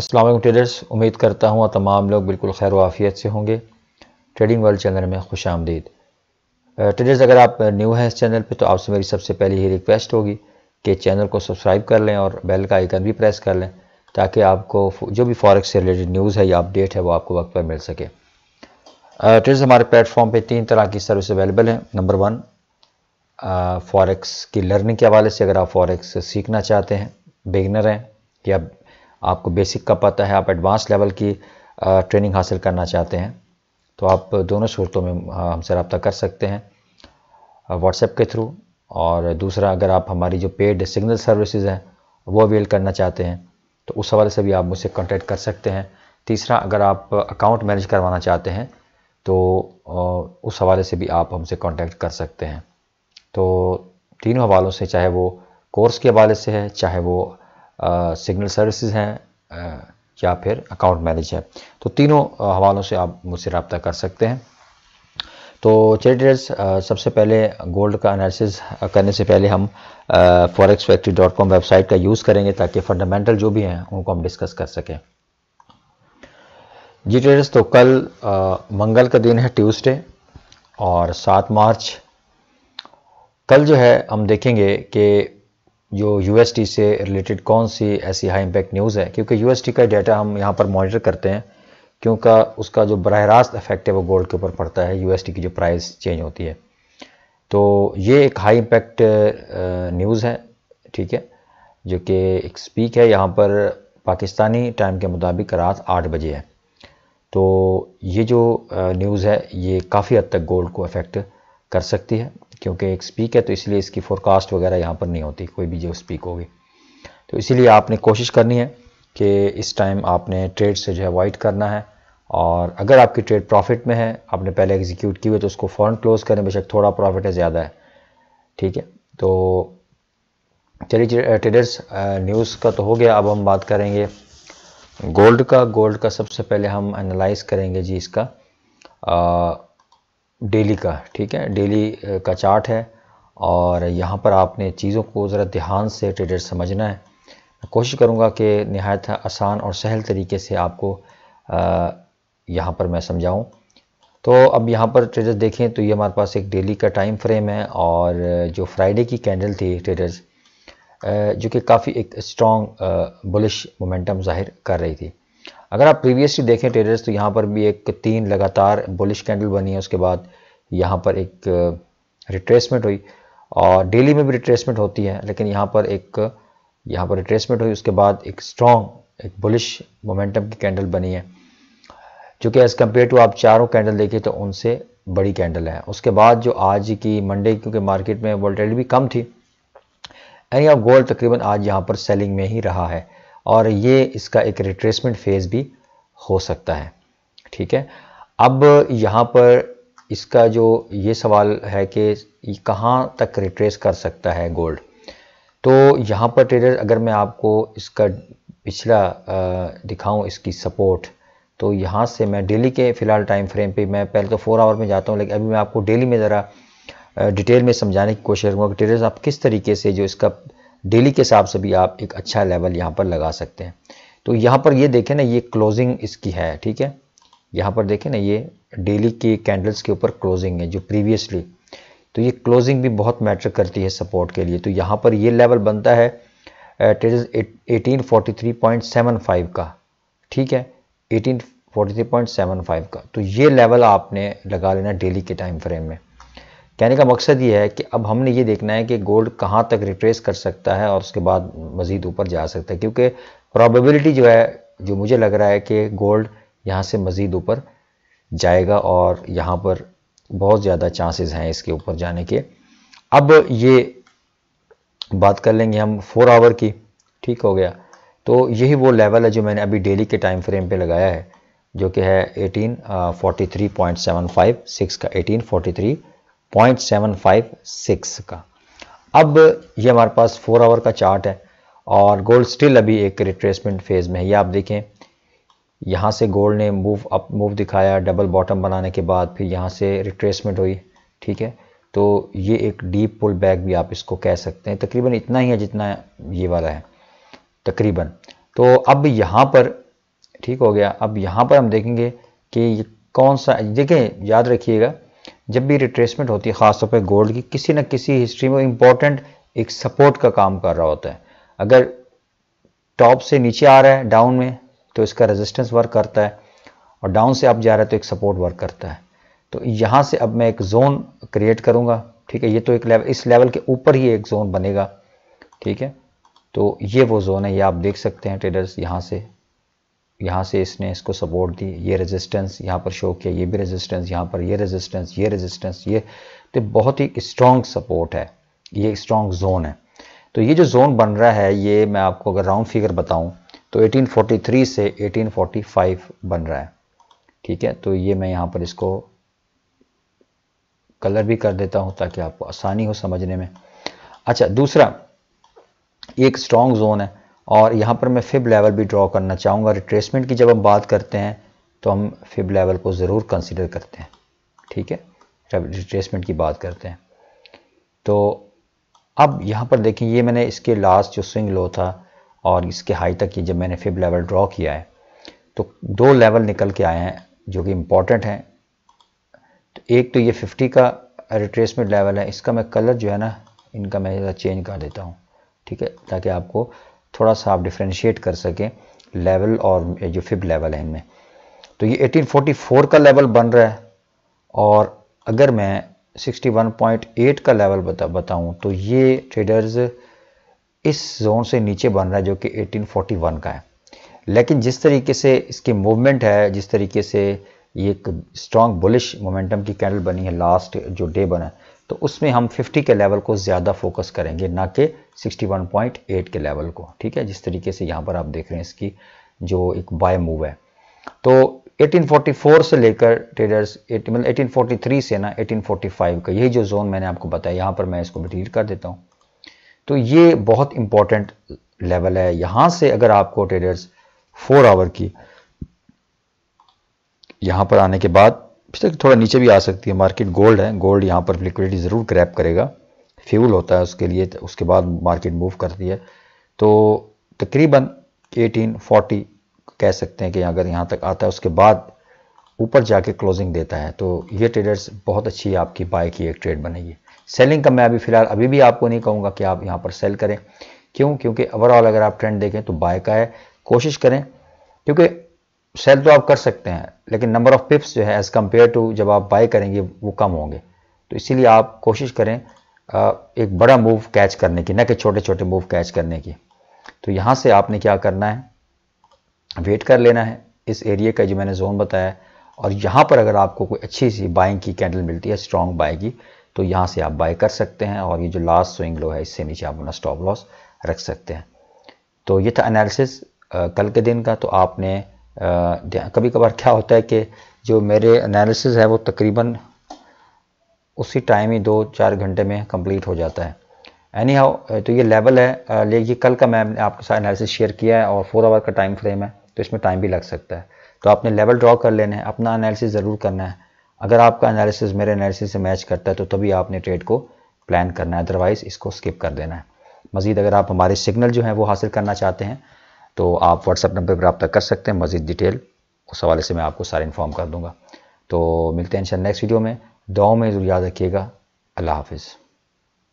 Aslam traders उम्मीद करता हूँ तमाम लोग बिल्कुल खैर वाफियत से होंगे ट्रेडिंग वर्ल्ड चैनल में खुश आमदीद ट्रेडर्स अगर आप न्यू हैं इस चैनल पे तो आपसे मेरी सबसे पहली ही रिक्वेस्ट होगी कि चैनल को सब्सक्राइब कर लें और बेल का आइकन भी प्रेस कर लें ताकि आपको जो भी फॉरेक्स से रिलेटेड न्यूज़ है या अपडेट है वो आपको वक्त पर मिल सके ट्रेडर्स हमारे प्लेटफॉर्म पर तीन तरह की सर्विस अवेलेबल हैं नंबर वन फॉरेक्स की लर्निंग के हवाले से अगर आप फॉरेक्स सीखना चाहते हैं बिगनर हैं या आपको बेसिक का पता है आप एडवांस लेवल की ट्रेनिंग हासिल करना चाहते हैं तो आप दोनों सूरतों में हमसे रबता कर सकते हैं व्हाट्सएप के थ्रू और दूसरा अगर आप हमारी जो पेड सिग्नल सर्विसेज हैं वो अवेल करना चाहते हैं तो उस हवाले से भी आप मुझसे कॉन्टेक्ट कर सकते हैं तीसरा अगर आप अकाउंट मैनेज करवाना चाहते हैं तो उस हवाले से भी आप हमसे कॉन्टेक्ट कर सकते हैं तो तीनों हवालों से चाहे वो कोर्स के हवाले से है चाहे वो सिग्नल सर्विसेज हैं या फिर अकाउंट मैनेज है तो तीनों हवालों से आप मुझसे रबता कर सकते हैं तो चैरिटर्स सबसे पहले गोल्ड का एनालिसिस करने से पहले हम forex factory dot com website का यूज़ करेंगे ताकि फंडामेंटल जो भी हैं उनको हम डिस्कस कर सकें जी ट्रेडर्स तो कल आ, मंगल का दिन है ट्यूसडे और सात मार्च कल जो है हम देखेंगे कि जो यू से रिलेटेड कौन सी ऐसी हाई इम्पैक्ट न्यूज़ है क्योंकि यू का डाटा हम यहाँ पर मॉनिटर करते हैं क्योंकि उसका जो बरह रास्त इफेक्ट है वो गोल्ड के ऊपर पड़ता है यू की जो प्राइस चेंज होती है तो ये एक हाई इम्पैक्ट न्यूज़ है ठीक है जो कि एक स्पीक है यहाँ पर पाकिस्तानी टाइम के मुताबिक रात आठ बजे है तो ये जो न्यूज़ है ये काफ़ी हद तक गोल्ड को अफेक्ट कर सकती है क्योंकि एक स्पीक है तो इसलिए इसकी फोरकास्ट वगैरह यहाँ पर नहीं होती कोई भी जो स्पीक होगी तो इसीलिए आपने कोशिश करनी है कि इस टाइम आपने ट्रेड से जो है अवॉइड करना है और अगर आपकी ट्रेड प्रॉफिट में है आपने पहले एग्जीक्यूट की हुई तो उसको फ़ौरन क्लोज़ करें बेशक थोड़ा प्रॉफिट है ज़्यादा है ठीक है तो चलिए ट्रेडर्स न्यूज़ का तो हो गया अब हम बात करेंगे गोल्ड का गोल्ड का सबसे पहले हम एनालाइज करेंगे जी इसका आ, डेली का ठीक है डेली का चार्ट है और यहाँ पर आपने चीज़ों को ज़रा ध्यान से ट्रेडर समझना है कोशिश करूँगा कि नहायत आसान और सहल तरीके से आपको यहाँ पर मैं समझाऊँ तो अब यहाँ पर ट्रेडर्स देखें तो ये हमारे पास एक डेली का टाइम फ्रेम है और जो फ्राइडे की कैंडल थी ट्रेडर्स जो कि काफ़ी एक स्ट्रॉन्ग बुलिश मोमेंटम ज़ाहिर कर रही थी अगर आप प्रीवियसली देखें ट्रेडर्स तो यहाँ पर भी एक तीन लगातार बुलिश कैंडल बनी है उसके बाद यहाँ पर एक रिट्रेसमेंट uh, हुई और डेली में भी रिट्रेसमेंट होती है लेकिन यहाँ पर एक यहाँ पर रिट्रेसमेंट हुई उसके बाद एक स्ट्रॉन्ग एक बुलिश मोमेंटम की कैंडल बनी है जो कि एज़ कम्पेयर टू आप चारों कैंडल देखिए तो उनसे बड़ी कैंडल है उसके बाद जो आज की मंडे क्योंकि मार्केट में वोल्टेड भी कम थी एनी ऑफ गोल्ड तकरीबन आज यहाँ पर सेलिंग में ही रहा है और ये इसका एक रिट्रेसमेंट फेज़ भी हो सकता है ठीक है अब यहाँ पर इसका जो ये सवाल है कि कहाँ तक रिट्रेस कर सकता है गोल्ड तो यहाँ पर ट्रेडर अगर मैं आपको इसका पिछला दिखाऊं इसकी सपोर्ट तो यहाँ से मैं डेली के फ़िलहाल टाइम फ्रेम पे मैं पहले तो फोर आवर में जाता हूँ लेकिन अभी मैं आपको डेली में ज़रा डिटेल में समझाने की कोशिश करूँगा कि ट्रेडर्स आप किस तरीके से जो इसका डेली के हिसाब से भी आप एक अच्छा लेवल यहाँ पर लगा सकते हैं तो यहाँ पर ये देखें ना ये क्लोजिंग इसकी है ठीक है यहाँ पर देखें ना ये डेली के कैंडल्स के ऊपर क्लोजिंग है जो प्रीवियसली तो ये क्लोजिंग भी बहुत मैटर करती है सपोर्ट के लिए तो यहाँ पर ये लेवल बनता है eighteen forty three point seven five का ठीक है eighteen forty three point seven five का तो ये लेवल आपने लगा लेना डेली के टाइम फ्रेम में कहने का मकसद ये है कि अब हमने ये देखना है कि गोल्ड कहाँ तक रिट्रेस कर सकता है और उसके बाद मज़ीद ऊपर जा सकता है क्योंकि प्रॉबिलिटी जो है जो मुझे लग रहा है कि गोल्ड यहाँ से मज़ीद ऊपर जाएगा और यहाँ पर बहुत ज़्यादा चांसेस हैं इसके ऊपर जाने के अब ये बात कर लेंगे हम फोर आवर की ठीक हो गया तो यही वो लेवल है जो मैंने अभी डेली के टाइम फ्रेम पे लगाया है जो कि है eighteen forty three point seven five six का एटीन फोर्टी थ्री 0.756 का अब ये हमारे पास फोर आवर का चार्ट है और गोल्ड स्टिल अभी एक रिट्रेसमेंट फेज़ में है ये आप देखें यहाँ से गोल्ड ने मूव अप मूव दिखाया डबल बॉटम बनाने के बाद फिर यहाँ से रिट्रेसमेंट हुई ठीक है तो ये एक डीप पुल बैक भी आप इसको कह सकते हैं तकरीबन इतना ही है जितना ये वाला है तकरीबन तो अब यहाँ पर ठीक हो गया अब यहाँ पर हम देखेंगे कि कौन सा देखें याद रखिएगा जब भी रिट्रेसमेंट होती है ख़ासतौर पर गोल्ड की किसी न किसी हिस्ट्री में इंपॉर्टेंट एक सपोर्ट का काम कर रहा होता है अगर टॉप से नीचे आ रहा है डाउन में तो इसका रेजिस्टेंस वर्क करता है और डाउन से अप जा रहा है तो एक सपोर्ट वर्क करता है तो यहाँ से अब मैं एक जोन क्रिएट करूँगा ठीक है ये तो एक लेवल इस लेवल के ऊपर ही एक जोन बनेगा ठीक है तो ये वो जोन है ये आप देख सकते हैं ट्रेडर्स यहाँ से यहाँ से इसने इसको सपोर्ट दी ये रेजिस्टेंस यहाँ पर शो किया ये भी रेजिस्टेंस यहाँ पर ये रेजिस्टेंस ये रेजिस्टेंस ये तो बहुत ही स्ट्रॉन्ग सपोर्ट है ये स्ट्रॉन्ग जोन है तो ये जो जोन बन रहा है ये मैं आपको अगर राउंड फिगर बताऊं तो 1843 से 1845 बन रहा है ठीक है तो ये मैं यहाँ पर इसको कलर भी कर देता हूँ ताकि आपको आसानी हो समझने में अच्छा दूसरा एक स्ट्रॉन्ग जोन है और यहाँ पर मैं फिब लेवल भी ड्रॉ करना चाहूँगा रिट्रेसमेंट की जब हम बात करते हैं तो हम फिब लेवल को ज़रूर कंसिडर करते हैं ठीक है जब रिट्रेसमेंट की बात करते हैं तो अब यहाँ पर देखें ये मैंने इसके लास्ट जो स्विंग लो था और इसके हाई तक ये जब मैंने फिब लेवल ड्रॉ किया है तो दो लेवल निकल के आए हैं जो कि इम्पॉर्टेंट हैं तो एक तो ये 50 का रिट्रेसमेंट लेवल है इसका मैं कलर जो है ना इनका मैं चेंज कर देता हूँ ठीक है ताकि आपको थोड़ा सा आप डिफ्रेंशिएट कर सकें लेवल और जो फिब लेवल है इनमें तो ये 1844 का लेवल बन रहा है और अगर मैं 61.8 का लेवल बता बताऊँ तो ये ट्रेडर्स इस जोन से नीचे बन रहा है जो कि 1841 का है लेकिन जिस तरीके से इसकी मूवमेंट है जिस तरीके से ये एक स्ट्रॉन्ग बुलिश मोमेंटम की कैंडल बनी है लास्ट जो डे बना है तो उसमें हम 50 के लेवल को ज़्यादा फोकस करेंगे ना कि 61.8 के लेवल को ठीक है जिस तरीके से यहाँ पर आप देख रहे हैं इसकी जो एक बाय मूव है तो 1844 से लेकर ट्रेडर्स मतलब 1843 से ना 1845 का यही जो जोन मैंने आपको बताया यहाँ पर मैं इसको डिलीट कर देता हूँ तो ये बहुत इंपॉर्टेंट लेवल है यहाँ से अगर आपको ट्रेडर्स फोर आवर की यहाँ पर आने के बाद पिछले तो थोड़ा नीचे भी आ सकती है मार्केट गोल्ड है गोल्ड यहाँ पर लिक्विडिटी ज़रूर क्रैप करेगा फ्यूल होता है उसके लिए तो उसके बाद मार्केट मूव करती है तो तकरीबन 1840 कह सकते हैं कि अगर यहाँ तक आता है उसके बाद ऊपर जाके क्लोजिंग देता है तो ये ट्रेडर्स बहुत अच्छी आपकी बाय की एक ट्रेड बनेगी सेलिंग का मैं अभी फ़िलहाल अभी भी आपको नहीं कहूँगा कि आप यहाँ पर सेल करें क्यों क्योंकि ओवरऑल अगर आप ट्रेंड देखें तो बाय का है कोशिश करें क्योंकि सेल तो आप कर सकते हैं लेकिन नंबर ऑफ पिप्स जो है एज़ कम्पेयर टू जब आप बाई करेंगे वो कम होंगे तो इसीलिए आप कोशिश करें एक बड़ा मूव कैच करने की ना कि छोटे छोटे मूव कैच करने की तो यहाँ से आपने क्या करना है वेट कर लेना है इस एरिया का जो मैंने जोन बताया है और यहाँ पर अगर आपको कोई अच्छी सी बाइंग की कैंडल मिलती है स्ट्रॉन्ग बाय की तो यहाँ से आप बाई कर सकते हैं और ये जो लास्ट स्विंग लो है इससे नीचे आप अपना स्टॉप लॉस रख सकते हैं तो ये था एनालिसिस कल के दिन का तो आपने कभी कभार क्या होता है कि जो मेरे एनालिसिस है वो तकरीबन उसी टाइम ही दो चार घंटे में कंप्लीट हो जाता है एनी हाउ तो ये लेवल है लेकिन कल का मैं आपके साथ एनालिसिस शेयर किया है और फोर आवर का टाइम फ्रेम है तो इसमें टाइम भी लग सकता है तो आपने लेवल ड्रॉ कर लेने हैं अपना एनालिसिस ज़रूर करना है अगर आपका एनालिसिस मेरे एनालिसिस से मैच करता है तो तभी आपने ट्रेड को प्लान करना है अदरवाइज़ इसको स्किप कर देना है मज़ीद अगर आप हमारे सिग्नल जो हैं वो हासिल करना चाहते हैं तो आप व्हाट्सअप नंबर पर रबा कर सकते हैं मज़ीद डिटेल उस हवाले से मैं आपको सारा इन्फॉर्म कर दूँगा तो मिलते हैं इन नेक्स्ट वीडियो में दुआओं में ज़रूर याद रखिएगा अल्लाह हाफिज़